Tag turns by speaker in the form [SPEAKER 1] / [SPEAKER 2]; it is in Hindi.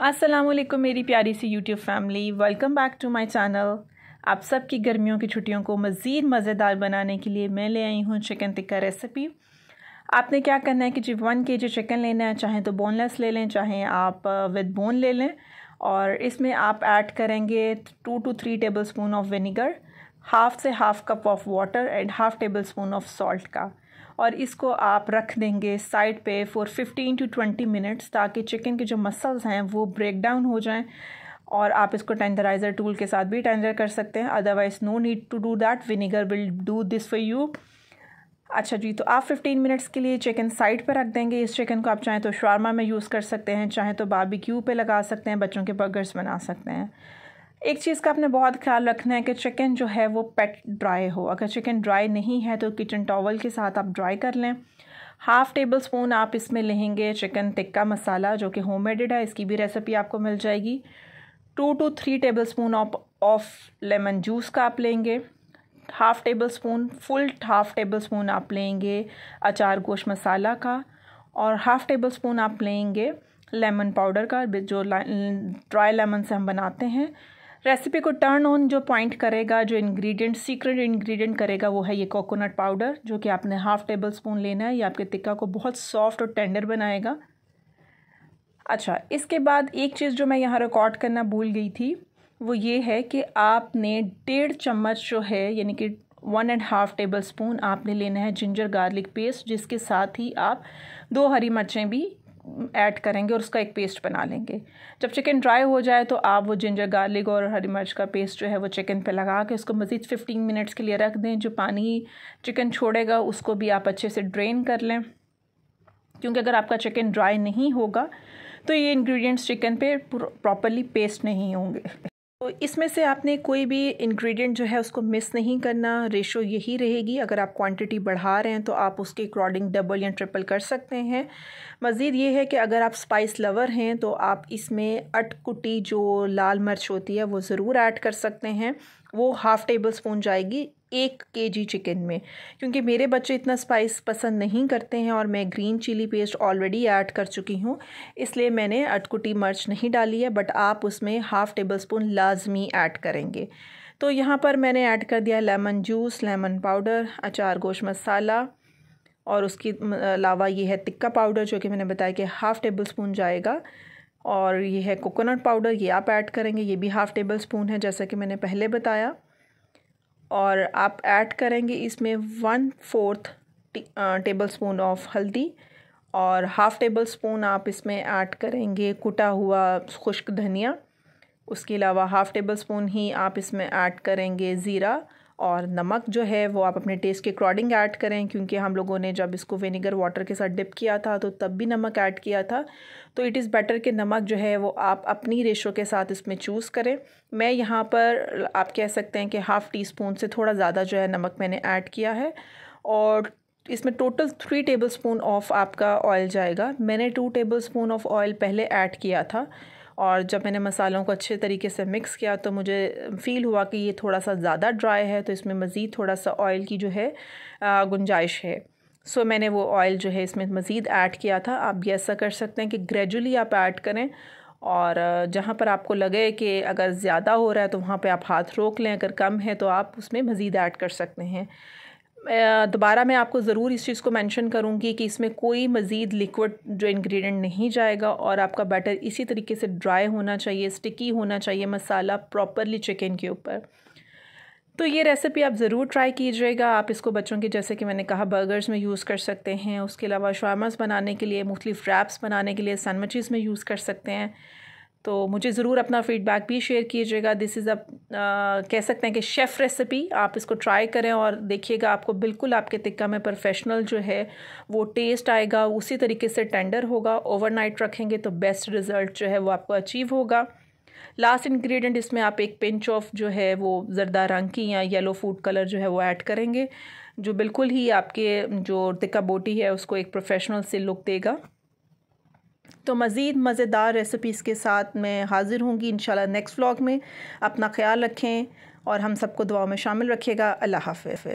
[SPEAKER 1] वालेकुम मेरी प्यारी सी YouTube family welcome back to my channel आप सब की गर्मियों की छुट्टियों को मज़ीद मज़ेदार बनाने के लिए मैं ले आई हूँ चिकन टिक्का रेसिपी आपने क्या करना है कि जी वन के जी चिकन लेना है चाहे तो बोनलेस ले लें चाहे आप विद uh, बोन ले लें और इसमें आप ऐड करेंगे two to three tablespoon of vinegar half से half cup of water and half tablespoon of salt का और इसको आप रख देंगे साइड पे फॉर 15 टू 20 मिनट्स ताकि चिकन के जो मसल्स हैं वो ब्रेक डाउन हो जाएं और आप इसको टेंडराइज़र टूल के साथ भी टेंडर कर सकते हैं otherwise no need to do that vinegar will do this for you अच्छा जी तो आप 15 मिनट्स के लिए चिकन साइड पर रख देंगे इस चिकन को आप चाहें तो शारमा में यूज़ कर सकते हैं चाहे तो बाबी क्यू पे लगा सकते हैं बच्चों के बर्गर्स बना सकते हैं एक चीज़ का आपने बहुत ख्याल रखना है कि चिकन जो है वो पेट ड्राई हो अगर चिकन ड्राई नहीं है तो किचन टॉवल के साथ आप ड्राई कर लें हाफ़ टेबल स्पून आप इसमें लेंगे चिकन टिक्का मसाला जो कि होम मेडिड है इसकी भी रेसिपी आपको मिल जाएगी two to three tablespoon of lemon juice का आप लेंगे half tablespoon full half tablespoon आप लेंगे अचार गोश मसाला का और हाफ़ टेबल स्पून आप लेंगे लेमन पाउडर का जो ड्राई लेमन से हम बनाते हैं रेसिपी को टर्न ऑन जो पॉइंट करेगा जो इंग्रेडिएंट सीक्रेट इंग्रेडिएंट करेगा वो है ये कोकोनट पाउडर जो कि आपने हाफ़ टेबल स्पून लेना है ये आपके टिक्का को बहुत सॉफ्ट और टेंडर बनाएगा अच्छा इसके बाद एक चीज़ जो मैं यहाँ रिकॉर्ड करना भूल गई थी वो ये है कि आपने डेढ़ चम्मच जो है यानी कि one and half tablespoon आपने लेना है जिंजर गार्लिक पेस्ट जिसके साथ ही आप दो हरी मिर्चें भी ऐड करेंगे और उसका एक पेस्ट बना लेंगे जब चिकन ड्राई हो जाए तो आप वो जिंजर गार्लिक और हरी मिर्च का पेस्ट जो है वो चिकन पे लगा के उसको मज़ीद 15 मिनट्स के लिए रख दें जो पानी चिकन छोड़ेगा उसको भी आप अच्छे से ड्रेन कर लें क्योंकि अगर आपका चिकन ड्राई नहीं होगा तो ये इंग्रेडिएंट्स चिकन पे प्रॉपरली पेस्ट नहीं होंगे तो इसमें से आपने कोई भी इंग्रेडिएंट जो है उसको मिस नहीं करना रेशो यही रहेगी अगर आप क्वांटिटी बढ़ा रहे हैं तो आप उसके अकॉर्डिंग डबल या ट्रिपल कर सकते हैं मज़ीद ये है कि अगर आप स्पाइस लवर हैं तो आप इसमें अटकुटी जो लाल मिर्च होती है वो ज़रूर ऐड कर सकते हैं वो हाफ़ टेबल स्पून जाएगी एक के जी चिकन में क्योंकि मेरे बच्चे इतना स्पाइस पसंद नहीं करते हैं और मैं green chilli paste already add कर चुकी हूँ इसलिए मैंने अटकुटी मिर्च नहीं डाली है बट आप उसमें हाफ़ टेबल स्पून लाजमी ऐड करेंगे तो यहाँ पर मैंने ऐड कर दिया लेमन जूस लेमन पाउडर अचार गोश मसाला और उसके अलावा ये है तिक्का पाउडर जो कि मैंने बताया कि हाफ़ टेबल स्पून जाएगा और ये है कोकोनट पाउडर ये आप ऐड करेंगे ये भी हाफ़ टेबल स्पून है जैसा कि मैंने पहले बताया और आप ऐड करेंगे इसमें one fourth tablespoon of हल्दी और हाफ़ टेबल स्पून आप इसमें ऐड करेंगे कुटा हुआ खुश्क धनिया उसके अलावा हाफ़ टेबल स्पून ही आप इसमें ऐड करेंगे ज़ीरा और नमक जो है वो आप अपने टेस्ट के अकॉर्डिंग ऐड करें क्योंकि हम लोगों ने जब इसको विनेगर वाटर के साथ डिप किया था तो तब भी नमक ऐड किया था तो इट इज़ बेटर कि नमक जो है वो आप अपनी रेशो के साथ इसमें चूज़ करें मैं यहाँ पर आप कह सकते हैं कि हाफ़ टी स्पून से थोड़ा ज़्यादा जो है नमक मैंने ऐड किया है और इसमें total three tablespoon of आपका ऑयल जाएगा मैंने two tablespoon of oil पहले ऐड किया था और जब मैंने मसालों को अच्छे तरीके से मिक्स किया तो मुझे फ़ील हुआ कि ये थोड़ा सा ज़्यादा ड्राई है तो इसमें मज़ीद थोड़ा सा ऑयल की जो है गुंजाइश है सो so, मैंने वो ऑयल जो है इसमें मज़ीद ऐड किया था आप ये ऐसा कर सकते हैं कि ग्रेजुअली आप ऐड करें और जहाँ पर आपको लगे कि अगर ज़्यादा हो रहा है तो वहाँ पे आप हाथ रोक लें अगर कम है तो आप उसमें मज़ीद ऐड कर सकते हैं दोबारा मैं आपको ज़रूर इस चीज़ को मेंशन करूँगी कि इसमें कोई मज़ीद लिक्विड जो इंग्रेडिएंट नहीं जाएगा और आपका बैटर इसी तरीके से ड्राई होना चाहिए स्टिकी होना चाहिए मसाला प्रॉपरली चिकन के ऊपर तो ये रेसिपी आप ज़रूर ट्राई कीजिएगा आप इसको बच्चों के जैसे कि मैंने कहा बर्गर्स में यूज़ कर सकते हैं उसके अलावा शार्मर्स बनाने के लिए मुख्तलिफ रैप्स बनाने के लिए सैंडविचेस में यूज़ कर सकते हैं तो मुझे ज़रूर अपना फ़ीडबैक भी शेयर कीजिएगा दिस इज़ अ कह सकते हैं कि शेफ़ रेसिपी आप इसको ट्राई करें और देखिएगा आपको बिल्कुल आपके तिक्का में प्रोफेशनल जो है वो टेस्ट आएगा उसी तरीके से टेंडर होगा ओवरनाइट रखेंगे तो बेस्ट रिज़ल्ट जो है वो आपको अचीव होगा लास्ट इंग्रेडिएंट इसमें आप एक पिंच ऑफ जो है वो जरदा रंग की या येलो फूड कलर जो है वो ऐड करेंगे जो बिल्कुल ही आपके जो तिक्का बोटी है उसको एक प्रोफेशनल से लुक देगा तो मज़ीद मज़ेदार रेसिपीज़ के साथ मैं हाज़िर होंगी इन नेक्स्ट व्लॉग में अपना ख्याल रखें और हम सबको दुआ में शामिल रखिएगा अल्लाह हाफ